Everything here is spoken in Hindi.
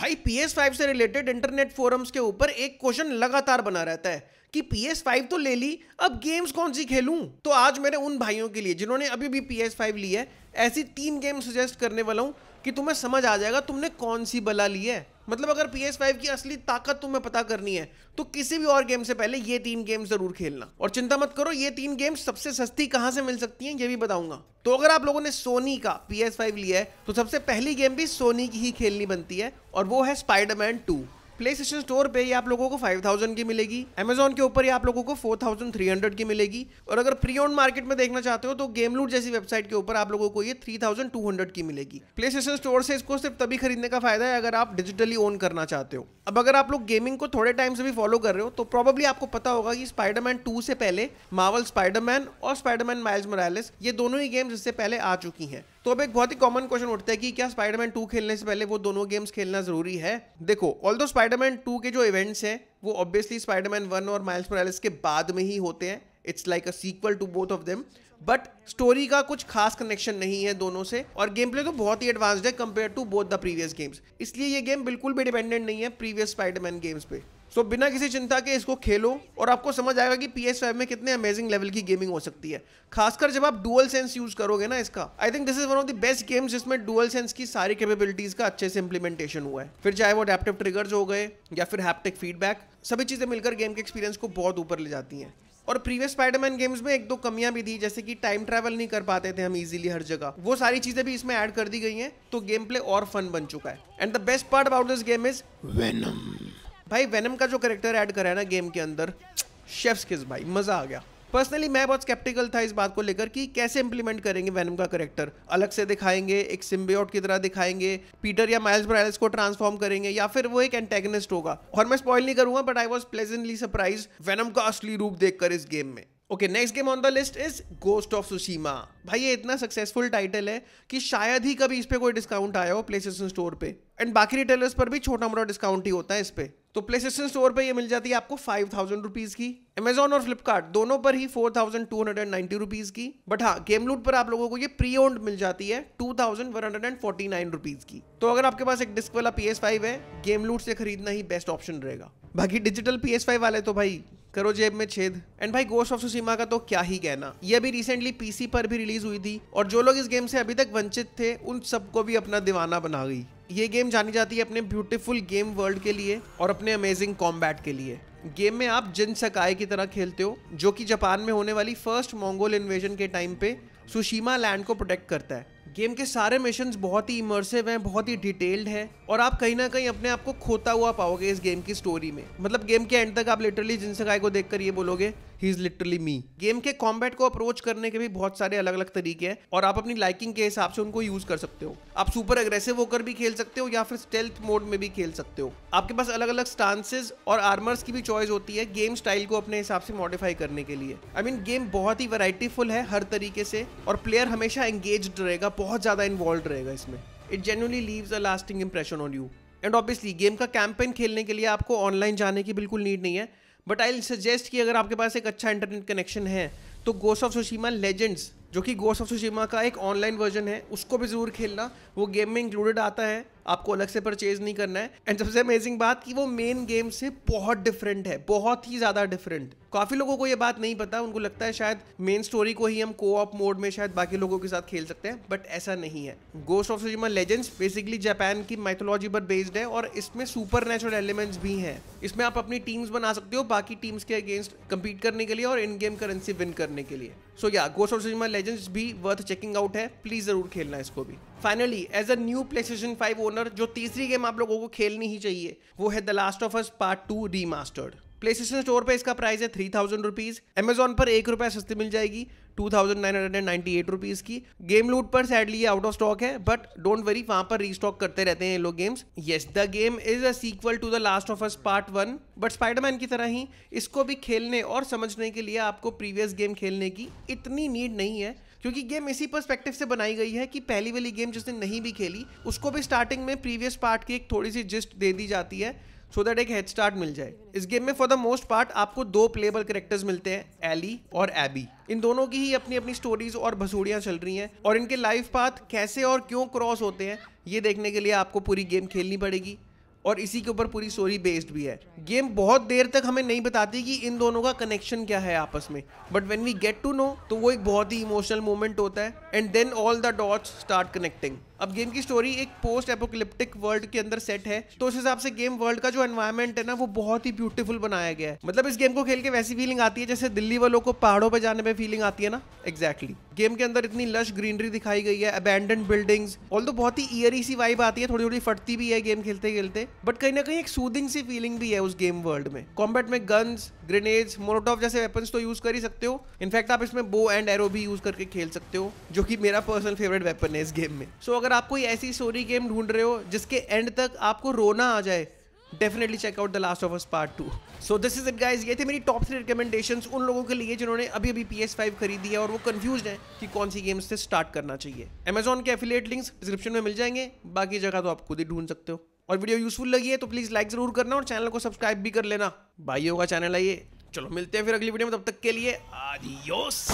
भाई पी एस फाइव से रिलेटेड इंटरनेट फोरम्स के ऊपर एक क्वेश्चन लगातार बना रहता है कि पी एस फाइव तो ले ली अब गेम्स कौन सी खेलूं तो आज मेरे उन भाइयों के लिए जिन्होंने अभी भी पी एस फाइव ली है ऐसी तीन गेम सजेस्ट करने वाला हूं कि तुम्हें समझ आ जाएगा तुमने कौन सी बला ली है मतलब अगर पी एस फाइव की असली ताकत तुम्हें पता करनी है तो किसी भी और गेम से पहले ये तीन गेम जरूर खेलना और चिंता मत करो ये तीन गेम सबसे सस्ती कहां से मिल सकती हैं ये भी बताऊंगा तो अगर आप लोगों ने सोनी का पी एस फाइव लिया है तो सबसे पहली गेम भी सोनी की ही खेलनी बनती है और वो है Spiderman two PlayStation store पे ये आप लोगों को 5000 की मिलेगी अमेजोन के ऊपर ये आप लोगों को 4300 की मिलेगी और अगर प्री ओन मार्केट में देखना चाहते हो तो गेम लूट जैसी वेबसाइट के ऊपर आप लोगों को ये 3200 की मिलेगी प्ले स्टेशन स्टोर से इसको सिर्फ तभी खरीदने का फायदा है अगर आप डिजिटली ओन करना चाहते हो अब अगर आप लोग गेमिंग को थोड़े टाइम से भी फॉलो कर रहे हो तो प्रॉबेबली आपको पता होगा कि स्पाइडरमैन टू से पहले मावल स्पाइडरमैन और स्पाइडरमैन माइल्स मोरालेस ये दोनों ही गेम्स इससे पहले आ चुकी हैं तो अब एक बहुत ही कॉमन क्वेश्चन उठता है कि क्या स्पाइडरमैन टू खेलने से पहले वो दोनों गेम्स खेलना जरूरी है देखो ऑल दो स्पाइडरमैन टू के जो इवेंट्स हैं वो ऑब्वियसली स्पाइडरमैन वन और माइल्स मोरालिस के बाद में ही होते हैं it's like a sequel to both of them but story का कुछ खास कनेक्शन नहीं है दोनों से और गेम प्ले तो बहुत ही एडवांस्ड है compare to both the previous games इसलिए ये गेम बिल्कुल भी डिपेंडेंट नहीं है प्रीवियस स्पाइडरमैन गेम्स पे सो so, बिना किसी चिंता के इसको खेलो और आपको समझ आएगा कि पी एस में कितने अमेजिंग लेवल की गेमिंग हो सकती है खासकर जब आप डुअल सेंस यूज करोगे ना इसका I think this is one of the best games जिसमें डुअल सेंस की सारी कैपेबिलिटीज का अच्छे से इंप्लीमेंटेशन हुआ है फिर चाहे वो अडेप्टिव ट्रिगर्स हो गए या फिर हैप्टिक फीडबैक सभी चीज़ें मिलकर गेम के एक्सपीरियंस को बहुत ऊपर ले जाती हैं और प्रीवियस स्पाइडरमैन गेम्स में एक दो कमियां भी थी जैसे कि टाइम ट्रैवल नहीं कर पाते थे हम इजीली हर जगह वो सारी चीजें भी इसमें ऐड कर दी गई हैं तो गेम प्ले और फन बन चुका है and the best part about this game is Venom भाई वेनम का जो करेक्टर ऐड करा है ना गेम के अंदर शेफ्स किस भाई मज़ा आ गया पर्सनली मैं बहुत स्केप्टिकल था इस बात को लेकर कि कैसे इंप्लीमेंट करेंगे वैनम का करेक्टर अलग से दिखाएंगे एक सिम्बियोट की तरह दिखाएंगे पीटर या माइल्स ब्रायल्स को ट्रांसफॉर्म करेंगे या फिर वो एक एंटेगनिस्ट होगा और मैं स्पॉइल नहीं करूंगा but I was pleasantly surprise Venom का असली रूप देखकर इस गेम में okay next game on the list is Ghost of Tsushima भाई ये इतना सक्सेसफुल टाइटल है कि शायद ही कभी इस पर कोई डिस्काउंट आया हो प्ले स्टोर पे एंड बाकी रिटेलर्स पर भी छोटा मोटा डिस्काउंट ही होता है इस पर तो प्ले स्टेशन स्टोर पर यह मिल जाती है आपको फाइव थाउजेंड रुपीज़ की अमेजोन और फ्लिपकार्ट दोनों पर ही four thousand two hundred and ninety rupees की बट हाँ गेम लूट पर आप लोगों को ये प्री ओन्ड मिल जाती है two thousand one hundred and forty nine rupees की तो अगर आपके पास एक डिस्क वाला पी एस फाइव है गेम लूट से खरीदना ही बेस्ट ऑप्शन रहेगा बाकी डिजिटल पी एस फाइव वाले तो भाई करो जेब में छेद एंड भाई गोस्ट ऑफ सुसीमा का तो क्या ही कहना ये अभी रिसेंटली पीसी पर भी रिलीज हुई थी और जो लोग इस गेम से अभी तक वंचित थे उन सबको भी अपना दीवाना बना गई ये गेम जानी जाती है अपने ब्यूटीफुल गेम वर्ल्ड के लिए और अपने अमेजिंग कॉम्बैट के लिए गेम में आप जिन सकाई की तरह खेलते हो जो कि जापान में होने वाली फर्स्ट मंगोल इन्वेजन के टाइम पे सुशीमा लैंड को प्रोटेक्ट करता है गेम के सारे मिशन बहुत ही इमर्सिव हैं बहुत ही डिटेल्ड है और आप कहीं ना कहीं अपने आप को खोता हुआ पाओगे इस गेम की स्टोरी में मतलब गेम के एंड तक आप लिटरली जिन सकाई को देख ये बोलोगे he is literally me game के कॉम्बैट को अप्रोच करने के भी बहुत सारे अलग अलग तरीके हैं और आप अपनी लाइकिंग के हिसाब से उनको यूज कर सकते हो आप सुपर एग्रेसिव होकर भी खेल सकते हो या फिर स्टेल्थ मोड में भी खेल सकते हो आपके पास अलग अलग स्टांसेज और आर्मर्स की भी चॉइस होती है गेम स्टाइल को अपने हिसाब से मॉडिफाई करने के लिए I I mean mean, game बहुत ही वैरायटीफुल है हर तरीके से और प्लेयर हमेशा एंगेज रहेगा बहुत ज़्यादा इन्वॉल्व रहेगा इसमें it genuinely leaves a lasting impression on you and obviously game का कैंपेन खेलने के लिए आपको ऑनलाइन जाने की बिल्कुल नीड नहीं है बट आई सजेस्ट कि अगर आपके पास एक अच्छा इंटरनेट कनेक्शन है तो गोस्ट ऑफ सुशीमा लेजेंड्स जो कि गोस्ट ऑफ सुशीमा का एक ऑनलाइन वर्जन है उसको भी ज़रूर खेलना वो गेम में इंक्लूडेड आता है आपको अलग से परचेज नहीं करना है एंड सबसे अमेजिंग बात कि वो मेन गेम से बहुत डिफरेंट है बहुत ही ज़्यादा डिफरेंट काफ़ी लोगों को ये बात नहीं पता उनको लगता है शायद मेन स्टोरी को ही हम को ऑप मोड में शायद बाकी लोगों के साथ खेल सकते हैं बट ऐसा नहीं है Ghost of Tsushima legends basically Japan की माइथोलॉजी पर बेस्ड है और इसमें सुपर नेचुरल एलिमेंट्स भी हैं इसमें आप अपनी टीम्स बना सकते हो बाकी टीम्स के अगेंस्ट कम्पीट करने के लिए और इन गेम करेंसी विन करने के लिए सो या गोस्ट ऑफ सुशिमा लेजेंड्स भी वर्थ चेकिंग आउट है प्लीज जरूर खेलना इसको भी finally as a new PlayStation five owner जो तीसरी गेम आप लोगों को खेलनी ही चाहिए वो है the Last of Us part two remastered PlayStation store पर इसका प्राइस है थ्री थाउजेंड रुपीज एमेजॉन पर एक रुपया सस्ती मिल जाएगी टू थाउजेंड की गेम लूट पर सैडली ये आउट ऑफ स्टॉक है बट डोंट वरी वहां पर रीस्टॉक करते रहते हैं ये लोग games yes the game is a sequel to the Last of Us part one but Spiderman की तरह ही इसको भी खेलने और समझने के लिए आपको प्रीवियस गेम खेलने की इतनी नीड नहीं है क्योंकि गेम इसी पर्सपेक्टिव से बनाई गई है कि पहली वाली गेम जिसने नहीं भी खेली उसको भी स्टार्टिंग में प्रीवियस पार्ट की एक थोड़ी सी जिस्ट दे दी जाती है सो दैट एक हेड स्टार्ट मिल जाए इस गेम में फॉर द मोस्ट पार्ट आपको दो प्लेबल करेक्टर्स मिलते हैं एली और एबी इन दोनों की ही अपनी अपनी स्टोरीज और भसूड़ियाँ चल रही हैं और इनके लाइफ पाथ कैसे और क्यों क्रॉस होते हैं ये देखने के लिए आपको पूरी गेम खेलनी पड़ेगी और इसी के ऊपर पूरी स्टोरी बेस्ड भी है गेम बहुत देर तक हमें नहीं बताती कि इन दोनों का कनेक्शन क्या है आपस में but when we get to know तो वो एक बहुत ही इमोशनल मोमेंट होता है and then all the dots start connecting अब गेम की स्टोरी एक पोस्ट एपोकलिप्टिक वर्ल्ड के अंदर सेट है तो उस हिसाब से गेम वर्ल्ड का जो एनवायरमेंट है ना वो बहुत ही ब्यूटीफुल बनाया गया है मतलब इस गेम को खेल के वैसी फीलिंग आती है जैसे दिल्ली वालों को पहाड़ों पर जाने पर फीलिंग आती है ना एक्जैक्टली exactly. गेम के अंदर इतनी लश ग्रीनरी दिखाई गई है अबैंडन बिल्डिंग्स ऑल तो बहुत ही ईयरी सी वाइब आती है थोड़ी थोड़ी फटती भी है गेम खेलते खेलते बट कहीं ना कहीं एक सूदिंग सी फीलिंग भी है उस गेम वर्ल्ड में कॉम्बैट में गन्स ग्रेनेड्स मोनोटॉफ जैसे वेपन्स तो यूज कर ही सकते हो इनफैक्ट आप इसमें बो एंड एरो भी यूज करके खेल सकते हो जो कि मेरा पर्सनल फेवरेट वेपन है इस गेम में सो so, अगर अगर आप कोई ऐसी स्टोरी गेम ढूंढ रहे हो जिसके एंड तक आपको रोना आ जाए definitely check out the Last of Us part two so this is it guys ये थे मेरी टॉप थ्री रिकमेंडेशन उन लोगों के लिए जिन्होंने अभी अभी पी एस फाइव खरीदी है और वो कन्फ्यूज है कि कौन सी गेम्स से स्टार्ट करना चाहिए अमेजोन के एफिलेट लिंक्स डिस्क्रिप्शन में मिल जाएंगे बाकी जगह तो आप खुद ही ढूंढ सकते हो और वीडियो यूजफुल लगी है तो प्लीज़ लाइक जरूर करना और चैनल को सब्सक्राइब भी कर लेना भाइयों का चैनल आइए चलो मिलते हैं फिर अगली वीडियो में तब तक के लिए आदियोस